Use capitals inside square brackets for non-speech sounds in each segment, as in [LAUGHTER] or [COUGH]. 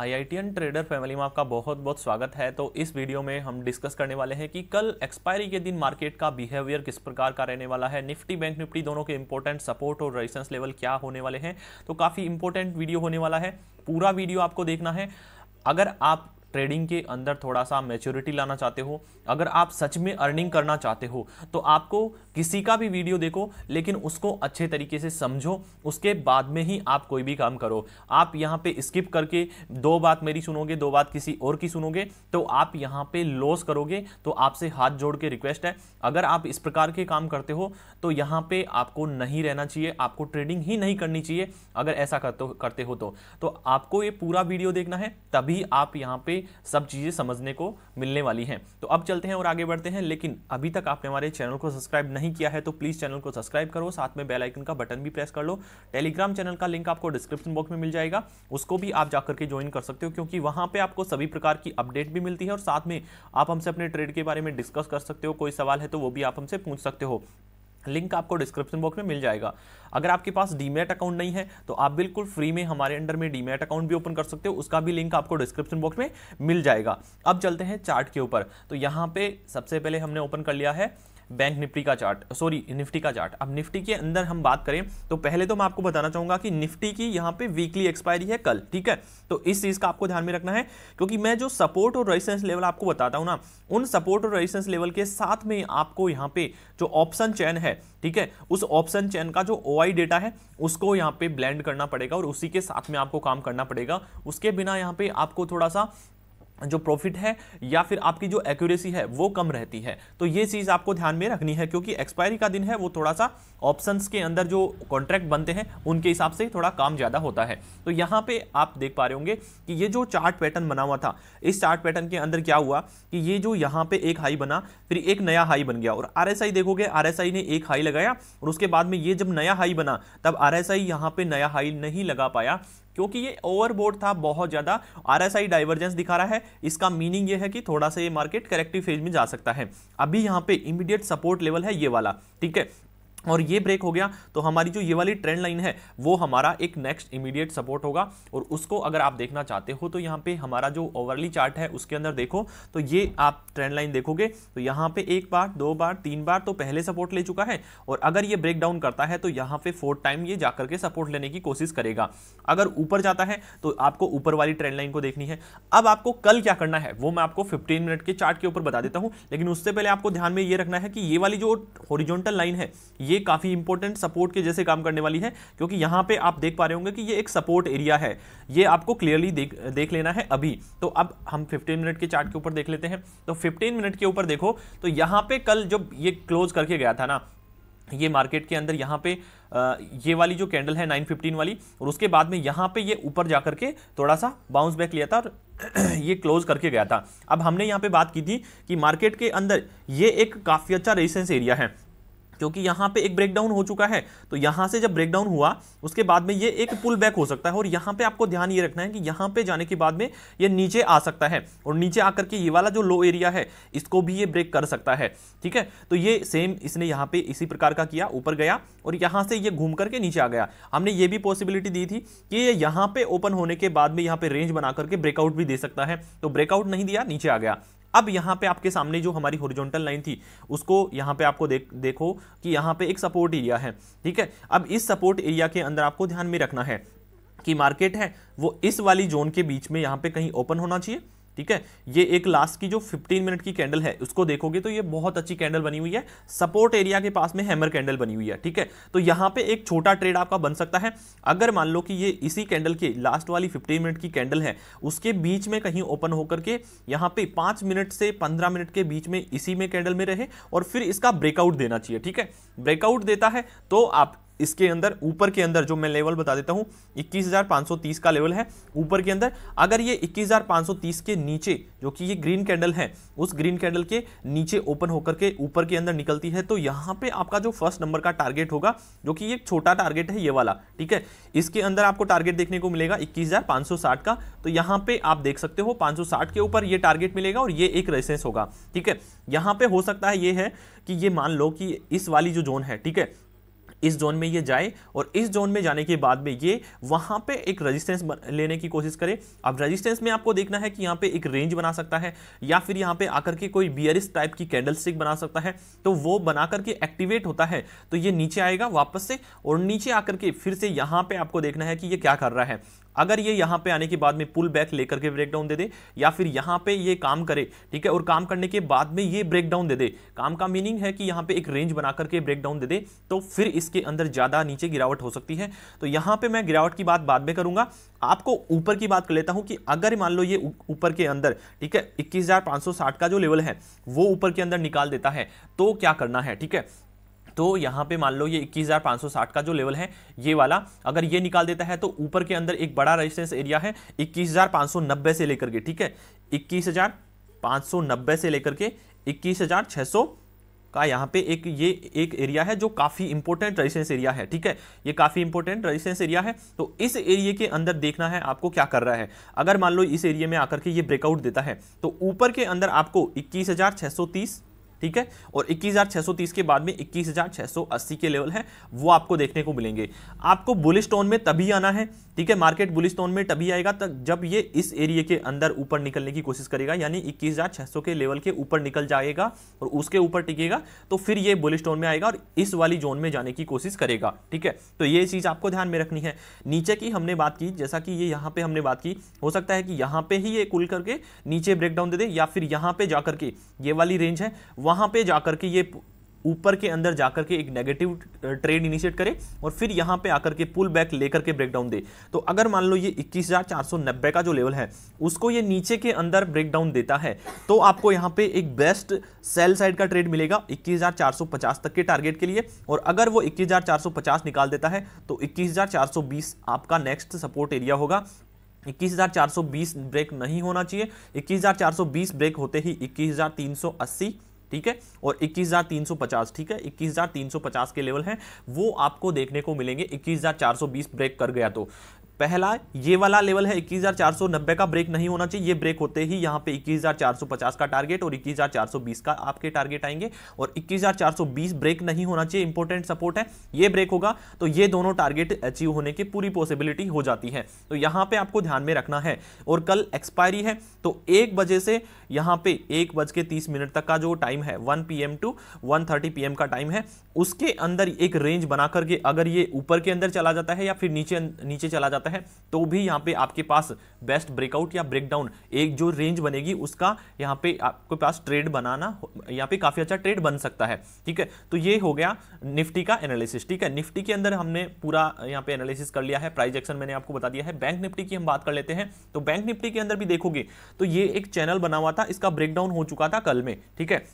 IITian trader family में आपका बहुत बहुत स्वागत है तो इस वीडियो में हम डिस्कस करने वाले हैं कि कल एक्सपायरी के दिन मार्केट का बिहेवियर किस प्रकार का रहने वाला है निफ्टी बैंक निफ्टी दोनों के इंपॉर्टेंट सपोर्ट और रेजिस्टेंस लेवल क्या होने वाले हैं तो काफ़ी इंपॉर्टेंट वीडियो होने वाला है पूरा वीडियो आपको देखना है अगर आप ट्रेडिंग के अंदर थोड़ा सा मेच्योरिटी लाना चाहते हो अगर आप सच में अर्निंग करना चाहते हो तो आपको किसी का भी वीडियो देखो लेकिन उसको अच्छे तरीके से समझो उसके बाद में ही आप कोई भी काम करो आप यहाँ पे स्किप करके दो बात मेरी सुनोगे दो बात किसी और की सुनोगे तो आप यहाँ पे लॉस करोगे तो आपसे हाथ जोड़ के रिक्वेस्ट है अगर आप इस प्रकार के काम करते हो तो यहाँ पे आपको नहीं रहना चाहिए आपको ट्रेडिंग ही नहीं करनी चाहिए अगर ऐसा करते हो तो।, तो, आपको ये पूरा वीडियो देखना है तभी आप यहाँ पे सब चीज़ें समझने को मिलने वाली हैं तो अब चलते हैं और आगे बढ़ते हैं लेकिन अभी तक आपने हमारे चैनल को सब्सक्राइब नहीं किया है तो प्लीज़ चैनल को सब्सक्राइब करो साथ में बेल आइकन का बटन भी प्रेस कर लो टेलीग्राम चैनल का लिंक आपको डिस्क्रिप्शन बॉक्स में मिल जाएगा उसको भी आप जाकर के ज्वाइन कर सकते हो क्योंकि वहाँ पर आपको सभी प्रकार की अपडेट भी मिलती है और साथ में आप हमसे अपने ट्रेड के बारे में डिस्कस कर सकते हो कोई सवाल है तो वो भी आप हमसे पूछ सकते हो लिंक आपको डिस्क्रिप्शन बॉक्स में मिल जाएगा अगर आपके पास डीमेट अकाउंट नहीं है तो आप बिल्कुल फ्री में हमारे अंडर में डीमेट अकाउंट भी ओपन कर सकते हो उसका भी लिंक आपको डिस्क्रिप्शन बॉक्स में मिल जाएगा अब चलते हैं चार्ट के ऊपर तो यहाँ पे सबसे पहले हमने ओपन कर लिया है बैंक निफ्टी का चार्ट सॉरी निफ्टी का चार्ट अब निफ्टी के अंदर हम बात करें तो पहले तो मैं आपको बताना चाहूंगा कि निफ्टी की यहाँ पे वीकली एक्सपायरी है कल ठीक है तो इस चीज़ का आपको ध्यान में रखना है क्योंकि मैं जो सपोर्ट और रेजिस्टेंस लेवल आपको बताता हूँ ना उन सपोर्ट और रेजिस्टेंस लेवल के साथ में आपको यहाँ पे जो ऑप्शन चैन है ठीक है उस ऑप्शन चैन का जो ओ डेटा है उसको यहाँ पे ब्लेंड करना पड़ेगा और उसी के साथ में आपको काम करना पड़ेगा उसके बिना यहाँ पे आपको थोड़ा सा जो प्रॉफिट है या फिर आपकी जो एक्यूरेसी है वो कम रहती है तो ये चीज़ आपको ध्यान में रखनी है क्योंकि एक्सपायरी का दिन है वो थोड़ा सा ऑप्शंस के अंदर जो कॉन्ट्रैक्ट बनते हैं उनके हिसाब से थोड़ा काम ज़्यादा होता है तो यहाँ पे आप देख पा रहे होंगे कि ये जो चार्ट पैटर्न बना हुआ था इस चार्ट पैटर्न के अंदर क्या हुआ कि ये जो यहाँ पे एक हाई बना फिर एक नया हाई बन गया और आर देखोगे आर ने एक हाई लगाया और उसके बाद में ये जब नया हाई बना तब आर एस आई यहाँ पर नया हाई नहीं लगा पाया क्योंकि ये ओवरबोर्ड था बहुत ज़्यादा आरएसआई डाइवर्जेंस दिखा रहा है इसका मीनिंग ये है कि थोड़ा सा ये मार्केट करेक्टिव फेज में जा सकता है अभी यहाँ पे इमीडिएट सपोर्ट लेवल है ये वाला ठीक है और ये ब्रेक हो गया तो हमारी जो ये वाली ट्रेंड लाइन है वो हमारा एक नेक्स्ट इमीडिएट सपोर्ट होगा और उसको अगर आप देखना चाहते हो तो यहाँ पे हमारा जो ओवरली चार्ट है उसके अंदर देखो तो ये आप ट्रेंड लाइन देखोगे तो यहाँ पे एक बार दो बार तीन बार तो पहले सपोर्ट ले चुका है और अगर ये ब्रेक डाउन करता है तो यहाँ पे फोर्थ टाइम ये जाकर के सपोर्ट लेने की कोशिश करेगा अगर ऊपर जाता है तो आपको ऊपर वाली ट्रेंड लाइन को देखनी है अब आपको कल क्या करना है वो मैं आपको फिफ्टीन मिनट के चार्ट के ऊपर बता देता हूँ लेकिन उससे पहले आपको ध्यान में ये रखना है कि ये वाली जो होरिजोनटल लाइन है ये काफ़ी इंपॉर्टेंट सपोर्ट के जैसे काम करने वाली है क्योंकि यहां पे आप देख पा रहे होंगे कि ये एक सपोर्ट एरिया है ये आपको क्लियरली देख देख लेना है अभी तो अब हम 15 मिनट के चार्ट के ऊपर देख लेते हैं तो 15 मिनट के ऊपर देखो तो यहां पे कल जब ये क्लोज करके गया था ना ये मार्केट के अंदर यहाँ पे आ, ये वाली जो कैंडल है 915 वाली और उसके बाद में यहाँ पे ये ऊपर जा करके थोड़ा सा बाउंस बैक लिया था और [CLEARS THROAT] ये क्लोज करके गया था अब हमने यहाँ पे बात की थी कि मार्केट के अंदर ये एक काफ़ी अच्छा रेजिस्टेंस एरिया है क्योंकि यहाँ पे एक ब्रेकडाउन हो चुका है तो यहाँ से जब ब्रेकडाउन हुआ उसके बाद में ये एक पुल बैक हो सकता है और यहाँ पे आपको ध्यान ये रखना है कि यहाँ पे जाने के बाद में ये नीचे आ सकता है और नीचे आकर के ये वाला जो लो एरिया है इसको भी ये ब्रेक कर सकता है ठीक है तो ये सेम इसने यहाँ पे इसी प्रकार का किया ऊपर गया और यहाँ से ये घूम करके नीचे आ गया हमने ये भी पॉसिबिलिटी दी थी कि ये यहाँ पे ओपन होने के बाद में यहाँ पे रेंज बना करके ब्रेकआउट भी दे सकता है तो ब्रेकआउट नहीं दिया नीचे आ गया अब यहाँ पे आपके सामने जो हमारी होरिजोनटल लाइन थी उसको यहाँ पे आपको देख देखो कि यहाँ पे एक सपोर्ट एरिया है ठीक है अब इस सपोर्ट एरिया के अंदर आपको ध्यान में रखना है कि मार्केट है वो इस वाली जोन के बीच में यहाँ पे कहीं ओपन होना चाहिए ठीक है ये एक लास्ट की जो 15 मिनट की कैंडल है उसको देखोगे तो ये बहुत अच्छी कैंडल बनी हुई है सपोर्ट एरिया के पास में हैमर कैंडल बनी हुई है ठीक है तो यहां पे एक छोटा ट्रेड आपका बन सकता है अगर मान लो कि ये इसी कैंडल के लास्ट वाली फिफ्टीन मिनट की कैंडल है उसके बीच में कहीं ओपन होकर के यहां पर पांच मिनट से पंद्रह मिनट के बीच में इसी में कैंडल में रहे और फिर इसका ब्रेकआउट देना चाहिए ठीक है ब्रेकआउट देता है तो आप इसके अंदर ऊपर के अंदर जो मैं लेवल बता देता हूं 21,530 का लेवल है ऊपर के अंदर अगर ये 21,530 के नीचे जो कि ये ग्रीन कैंडल है उस ग्रीन कैंडल के नीचे ओपन होकर के ऊपर के अंदर निकलती है तो यहाँ पे आपका जो फर्स्ट नंबर का टारगेट होगा जो कि ये छोटा टारगेट है ये वाला ठीक है इसके अंदर आपको टारगेट देखने को मिलेगा इक्कीस का तो यहाँ पे आप देख सकते हो पांच के ऊपर ये टारगेट मिलेगा और ये एक रेसेंस होगा ठीक है यहाँ पे हो सकता है ये है कि ये मान लो कि इस वाली जो जोन है ठीक है इस जोन में ये जाए और इस जोन में जाने के बाद में ये वहाँ पे एक रजिस्टेंस लेने की कोशिश करे अब रजिस्टेंस में आपको देखना है कि यहाँ पे एक रेंज बना सकता है या फिर यहाँ पे आकर के कोई बियरिस टाइप की कैंडल स्टिक बना सकता है तो वो बना करके एक्टिवेट होता है तो ये नीचे आएगा वापस से और नीचे आकर के फिर से यहाँ पे आपको देखना है कि ये क्या कर रहा है अगर ये यहाँ पे आने के बाद में पुल बैक लेकर के ब्रेकडाउन दे दे या फिर यहाँ पे ये काम करे ठीक है और काम करने के बाद में ये ब्रेकडाउन दे दे काम का मीनिंग है कि यहाँ पे एक रेंज बना करके ब्रेकडाउन दे दे तो फिर इसके अंदर ज़्यादा नीचे गिरावट हो सकती है तो यहाँ पर मैं गिरावट की बात बाद में करूँगा आपको ऊपर की बात कर लेता हूँ कि अगर मान लो ये ऊपर के अंदर ठीक है इक्कीस का जो लेवल है वो ऊपर के अंदर निकाल देता है तो क्या करना है ठीक है तो यहाँ पे मान लो ये 21,560 का जो लेवल है ये वाला अगर ये निकाल देता है तो ऊपर के अंदर एक बड़ा रेजिस्टेंस एरिया है 21,590 से लेकर के ठीक है 21,590 से लेकर के 21,600 का यहाँ पे एक ये एक एरिया है जो काफ़ी इंपॉर्टेंट रेजिस्टेंस एरिया है ठीक है ये काफ़ी इंपॉर्टेंट रेजिस्टेंस एरिया है तो इस एरिए के अंदर देखना है आपको क्या कर रहा है अगर मान लो इस एरिए में आकर के ये ब्रेकआउट देता है तो ऊपर के अंदर आपको इक्कीस हज़ार सौ तीस ठीक है और 21,630 के बाद में 21,680 के लेवल है वो आपको देखने को मिलेंगे आपको बुलिस टोन में तभी आना है ठीक है मार्केट बुलिस टोन में तभी आएगा तक जब ये इस एरिए के अंदर ऊपर निकलने की कोशिश करेगा यानी 21,600 के लेवल के ऊपर निकल जाएगा और उसके ऊपर टिकेगा तो फिर ये बुलिस टोन में आएगा और इस वाली जोन में जाने की कोशिश करेगा ठीक है तो ये चीज़ आपको ध्यान में रखनी है नीचे की हमने बात की जैसा कि ये यहाँ पर हमने बात की हो सकता है कि यहाँ पर ही ये कुल करके नीचे ब्रेकडाउन दे दे या फिर यहाँ पर जाकर के ये वाली रेंज है वहाँ पे जाकर के ये ऊपर के अंदर जाकर के एक नेगेटिव ट्रेड इनिशिएट करे और फिर यहाँ पे आकर के पुल बैक लेकर के ब्रेकडाउन दे तो अगर मान लो ये 21,490 का जो लेवल है उसको ये नीचे के अंदर ब्रेकडाउन देता है तो आपको यहाँ पे एक बेस्ट सेल साइड का ट्रेड मिलेगा 21,450 तक के टारगेट के लिए और अगर वो 21,450 निकाल देता है तो इक्कीस आपका नेक्स्ट सपोर्ट एरिया होगा 21,420 ब्रेक नहीं होना चाहिए 21,420 ब्रेक होते ही 21,380 ठीक है और 21,350 ठीक है 21,350 के लेवल हैं वो आपको देखने को मिलेंगे 21,420 ब्रेक कर गया तो पहला ये वाला लेवल है 21,490 का ब्रेक नहीं होना चाहिए ये ब्रेक होते ही यहाँ पे 21,450 का टारगेट और 21,420 का आपके टारगेट आएंगे और 21,420 ब्रेक नहीं होना चाहिए इंपॉर्टेंट सपोर्ट है ये ब्रेक होगा तो ये दोनों टारगेट अचीव होने की पूरी पॉसिबिलिटी हो जाती है तो यहाँ पे आपको ध्यान में रखना है और कल एक्सपायरी है तो एक बजे से यहाँ पे एक बज के तीस मिनट तक का जो टाइम है one P M to one thirty P M का टाइम है उसके अंदर एक रेंज बना करके अगर ये ऊपर के अंदर चला जाता है या फिर नीचे नीचे चला जाता है जाता है तो भी यहाँ पे आपके पास बेस्ट ब्रेकआउट या ब्रेकडाउन एक जो रेंज बनेगी उसका यहाँ पे आपके पास ट्रेड बनाना यहाँ पे काफ़ी अच्छा ट्रेड बन सकता है ठीक है तो ये हो गया निफ्टी का एनालिसिस ठीक है निफ्टी के अंदर हमने पूरा यहाँ पे एनालिसिस कर लिया है प्राइज एक्शन मैंने आपको बता दिया है बैंक निफ्टी की हम बात कर लेते हैं तो बैंक निफ्टी के अंदर भी देखोगे तो ये एक चैनल बना हुआ था इसका ब्रेकडाउन हो चुका था कल में ठीक है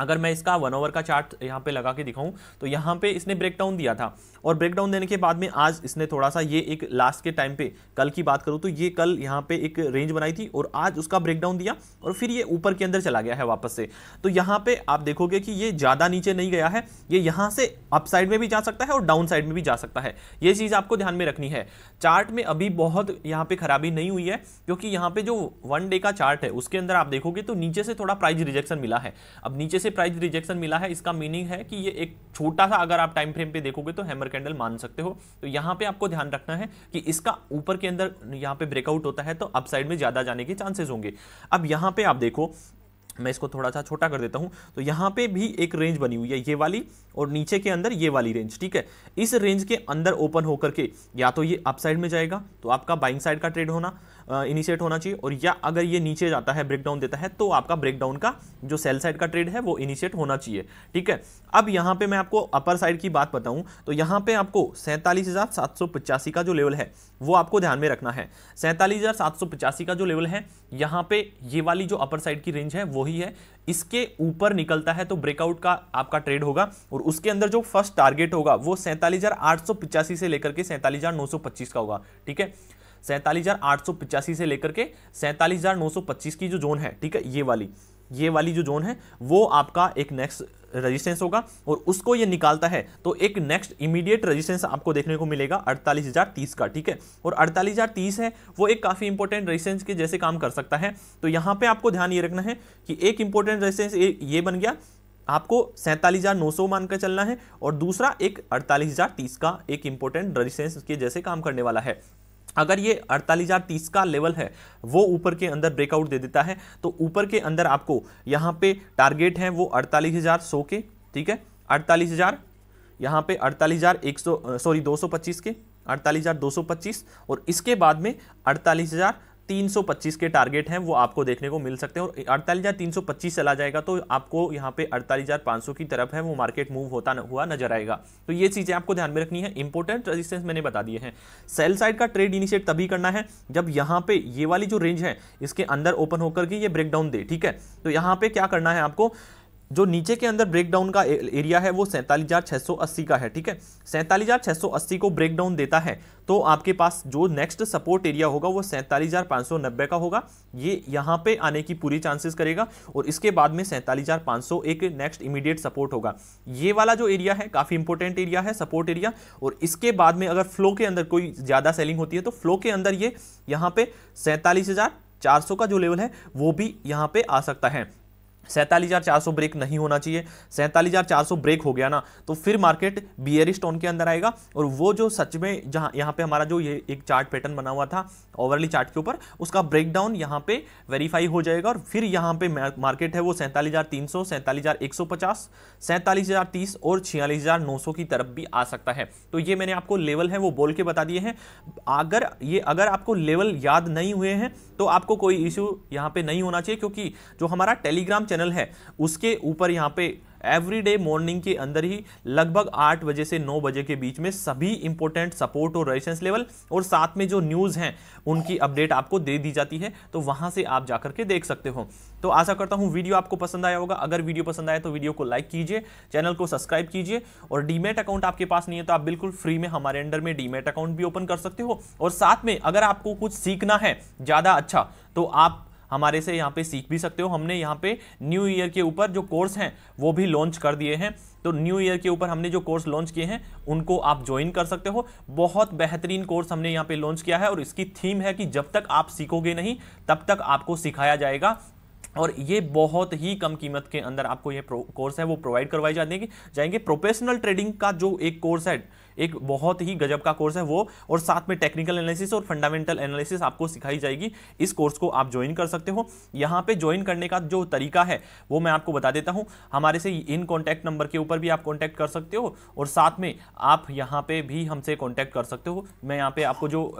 अगर मैं इसका वन ओवर का चार्ट यहाँ पे लगा के दिखाऊं तो यहाँ पे इसने ब्रेकडाउन दिया था और ब्रेकडाउन देने के बाद में आज इसने थोड़ा सा ये एक लास्ट के टाइम पे कल की बात करूँ तो ये कल यहाँ पे एक रेंज बनाई थी और आज उसका ब्रेकडाउन दिया और फिर ये ऊपर के अंदर चला गया है वापस से तो यहाँ पे आप देखोगे कि ये ज़्यादा नीचे नहीं गया है ये यहाँ से अपसाइड में भी जा सकता है और डाउन साइड में भी जा सकता है ये चीज़ आपको ध्यान में रखनी है चार्ट में अभी बहुत यहाँ पर खराबी नहीं हुई है क्योंकि यहाँ पे जो वन डे का चार्ट है उसके अंदर आप देखोगे तो नीचे से थोड़ा प्राइज रिजेक्शन मिला है अब नीचे से प्राइस रिजेक्शन मिला है इसका मीनिंग है कि ये एक छोटा सा अगर आप टाइम फ्रेम पे देखोगे तो हैमर कैंडल मान सकते हो तो यहाँ पे आपको ध्यान रखना है कि इसका ऊपर के अंदर यहाँ पे ब्रेकआउट होता है तो अपसाइड में ज़्यादा जाने के चांसेस होंगे अब यहाँ पे आप देखो मैं इसको थोड़ा सा छोटा कर देता हूं तो यहां पे भी एक रेंज बनी हुई है ये वाली और नीचे के अंदर ये वाली रेंज ठीक है इस रेंज के अंदर ओपन होकर के या तो ये अपसाइड में जाएगा तो आपका बाइंग साइड का ट्रेड होना इनिशिएट होना चाहिए और या अगर ये नीचे जाता है ब्रेकडाउन देता है तो आपका ब्रेकडाउन का जो सेल साइड का ट्रेड है वो इनिशिएट होना चाहिए ठीक है अब यहाँ पे मैं आपको अपर साइड की बात बताऊं तो यहाँ पे आपको सैंतालीस का जो लेवल है वो आपको ध्यान में रखना है सैंतालीस का जो लेवल है यहाँ पे ये वाली जो अपर साइड की रेंज है वही है इसके ऊपर निकलता है तो ब्रेकआउट का आपका ट्रेड होगा और उसके अंदर जो फर्स्ट टारगेट होगा वो सैंतालीस से लेकर के सैंतालीस का होगा ठीक है सैंतालीस से लेकर के सैंतालीस की जो जोन है ठीक है ये वाली ये वाली जो जोन है वो आपका एक नेक्स्ट रेजिस्टेंस होगा और उसको ये निकालता है तो एक नेक्स्ट इमीडिएट रेजिस्टेंस आपको देखने को मिलेगा अड़तालीस हज़ार तीस का ठीक है और अड़तालीस हज़ार तीस है वो एक काफ़ी इंपॉर्टेंट रेजिस्टेंस के जैसे काम कर सकता है तो यहाँ पे आपको ध्यान ये रखना है कि एक इंपॉर्टेंट रेजिस्टेंस ये बन गया आपको सैंतालीस हज़ार नौ सौ मानकर चलना है और दूसरा एक अड़तालीस हज़ार तीस का एक इंपॉर्टेंट रेजिस्टेंस के जैसे काम करने वाला है अगर ये अड़तालीस हज़ार तीस का लेवल है वो ऊपर के अंदर ब्रेकआउट दे देता है तो ऊपर के अंदर आपको यहाँ पे टारगेट है वो अड़तालीस हज़ार सौ के ठीक है अड़तालीस हज़ार यहाँ पे अड़तालीस हज़ार एक सौ सॉरी दो सौ पच्चीस के अड़तालीस हज़ार दो सौ पच्चीस और इसके बाद में अड़तालीस हज़ार 325 के टारगेट हैं वो आपको देखने को मिल सकते हैं और अड़तालीस हज़ार तीन सौ पच्चीस चला जाएगा तो आपको यहाँ पे अड़तालीस हज़ार सौ की तरफ है वो मार्केट मूव होता न, हुआ नजर आएगा तो ये चीज़ें आपको ध्यान में रखनी है इंपॉर्टेंट रजिस्टेंस मैंने बता दिए हैं सेल साइड का ट्रेड इनिशिएट तभी करना है जब यहाँ पे ये वाली जो रेंज है इसके अंदर ओपन होकर के ये ब्रेकडाउन दे ठीक है तो यहाँ पे क्या करना है आपको जो नीचे के अंदर ब्रेकडाउन का एरिया है वो सैंतालीस का है ठीक है सैंतालीस को ब्रेकडाउन देता है तो आपके पास जो नेक्स्ट सपोर्ट एरिया होगा वो सैंतालीस का होगा ये यहाँ पे आने की पूरी चांसेस करेगा और इसके बाद में सैंतालीस एक नेक्स्ट इमीडिएट सपोर्ट होगा ये वाला जो एरिया है काफ़ी इंपॉर्टेंट एरिया है सपोर्ट एरिया और इसके बाद में अगर फ्लो के अंदर कोई ज़्यादा सेलिंग होती है तो फ्लो के अंदर ये यहाँ पे सैंतालीस का जो लेवल है वो भी यहाँ पे आ सकता है सैंतालीस हज़ार चार सौ ब्रेक नहीं होना चाहिए सैंतालीस हज़ार चार सौ ब्रेक हो गया ना तो फिर मार्केट बियर स्टोन के अंदर आएगा और वो जो सच में जहाँ यहाँ पे हमारा जो ये एक चार्ट पैटर्न बना हुआ था ओवरली चार्ट के ऊपर उसका ब्रेकडाउन यहाँ पे वेरीफाई हो जाएगा और फिर यहाँ पे मार्केट है वो सैंतालीस हज़ार तीन सौ सैंतालीस हज़ार एक सौ पचास सैंतालीस हज़ार तीस और छियालीस हज़ार नौ सौ की तरफ भी आ सकता है तो ये मैंने आपको लेवल है वो बोल के बता दिए हैं अगर ये अगर आपको लेवल याद नहीं हुए हैं तो आपको कोई इश्यू यहाँ पर नहीं होना चाहिए क्योंकि जो हमारा टेलीग्राम चैनल है उसके ऊपर यहाँ पे एवरीडे मॉर्निंग के अंदर ही लगभग आठ बजे से नौ बजे के बीच में सभी इंपॉर्टेंट सपोर्ट और रेजिस्टेंस लेवल और साथ में जो न्यूज़ हैं उनकी अपडेट आपको दे दी जाती है तो वहां से आप जाकर के देख सकते हो तो आशा करता हूं वीडियो आपको पसंद आया होगा अगर वीडियो पसंद आया तो वीडियो को लाइक कीजिए चैनल को सब्सक्राइब कीजिए और डीमेट अकाउंट आपके पास नहीं है तो आप बिल्कुल फ्री में हमारे अंडर में डीमेट अकाउंट भी ओपन कर सकते हो और साथ में अगर आपको कुछ सीखना है ज़्यादा अच्छा तो आप हमारे से यहाँ पे सीख भी सकते हो हमने यहाँ पे न्यू ईयर के ऊपर जो कोर्स हैं वो भी लॉन्च कर दिए हैं तो न्यू ईयर के ऊपर हमने जो कोर्स लॉन्च किए हैं उनको आप ज्वाइन कर सकते हो बहुत बेहतरीन कोर्स हमने यहाँ पे लॉन्च किया है और इसकी थीम है कि जब तक आप सीखोगे नहीं तब तक आपको सिखाया जाएगा और ये बहुत ही कम कीमत के अंदर आपको ये कोर्स है वो प्रोवाइड करवाई जाएंगे जाएंगे प्रोफेशनल ट्रेडिंग का जो एक कोर्स है एक बहुत ही गजब का कोर्स है वो और साथ में टेक्निकल एनालिसिस और फंडामेंटल एनालिसिस आपको सिखाई जाएगी इस कोर्स को आप ज्वाइन कर सकते हो यहाँ पे ज्वाइन करने का जो तरीका है वो मैं आपको बता देता हूँ हमारे से इन कॉन्टैक्ट नंबर के ऊपर भी आप कॉन्टैक्ट कर सकते हो और साथ में आप यहाँ पे भी हमसे कॉन्टैक्ट कर सकते हो मैं यहाँ पे आपको जो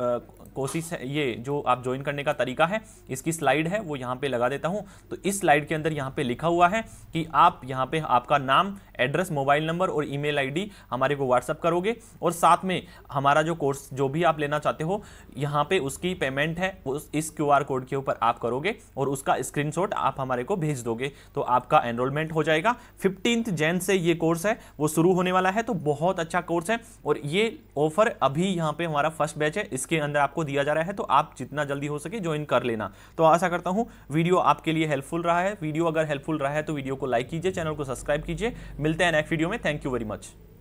कोशिश है ये जो आप ज्वाइन करने का तरीका है इसकी स्लाइड है वो यहाँ पर लगा देता हूँ तो इस स्लाइड के अंदर यहाँ पे लिखा हुआ है कि आप यहाँ पे आपका नाम एड्रेस मोबाइल नंबर और ईमेल आईडी हमारे को व्हाट्सअप करोगे और साथ में हमारा जो कोर्स जो भी आप लेना चाहते हो यहाँ पे उसकी पेमेंट है उस इस क्यू कोड के ऊपर आप करोगे और उसका स्क्रीन आप हमारे को भेज दोगे तो आपका एनरोलमेंट हो जाएगा फिफ्टींथ जैन से ये कोर्स है वो शुरू होने वाला है तो बहुत अच्छा कोर्स है और ये ऑफर अभी यहाँ पे हमारा फर्स्ट बैच है इसके अंदर आपको दिया जा रहा है तो आप जितना जल्दी हो सके ज्वाइन कर लेना तो आशा करता हूँ वीडियो आपके लिए हेल्पफुल रहा है वीडियो अगर हेल्पफुल रहा है तो वीडियो को लाइक कीजिए चैनल को सब्सक्राइब कीजिए मिलते हैं नेक्स्ट वीडियो में थैंक यू वेरी मच